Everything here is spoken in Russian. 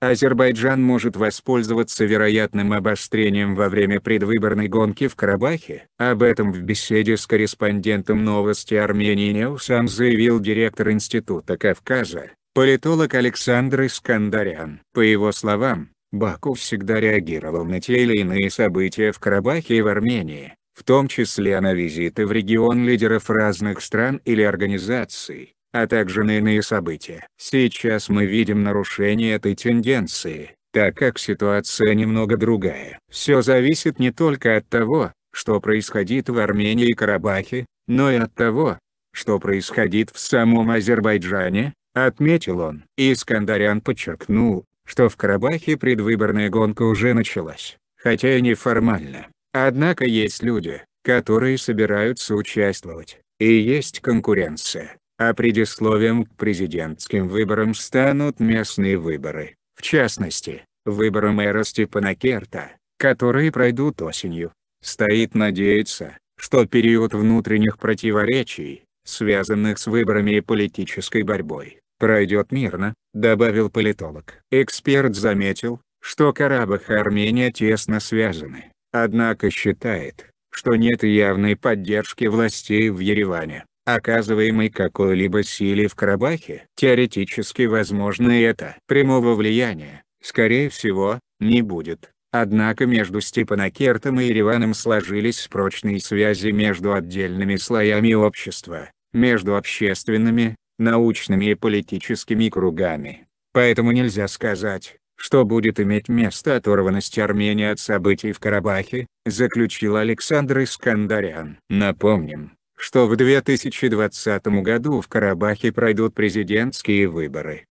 Азербайджан может воспользоваться вероятным обострением во время предвыборной гонки в Карабахе. Об этом в беседе с корреспондентом новости Армении Неусам заявил директор Института Кавказа, политолог Александр Искандарян. По его словам, Баку всегда реагировал на те или иные события в Карабахе и в Армении, в том числе на визиты в регион лидеров разных стран или организаций, а также на иные события. Сейчас мы видим нарушение этой тенденции, так как ситуация немного другая. Все зависит не только от того, что происходит в Армении и Карабахе, но и от того, что происходит в самом Азербайджане, отметил он. Искандарян подчеркнул, что в Карабахе предвыборная гонка уже началась, хотя и неформально. Однако есть люди, которые собираются участвовать, и есть конкуренция а предисловием к президентским выборам станут местные выборы, в частности, выборы мэра Степанакерта, которые пройдут осенью. Стоит надеяться, что период внутренних противоречий, связанных с выборами и политической борьбой, пройдет мирно, добавил политолог. Эксперт заметил, что Карабах и Армения тесно связаны, однако считает, что нет явной поддержки властей в Ереване оказываемой какой-либо силе в Карабахе. Теоретически возможно и это. Прямого влияния, скорее всего, не будет. Однако между Степанакертом и Ереваном сложились прочные связи между отдельными слоями общества, между общественными, научными и политическими кругами. Поэтому нельзя сказать, что будет иметь место оторванность Армении от событий в Карабахе, заключил Александр Искандарян. Напомним, что в 2020 году в Карабахе пройдут президентские выборы.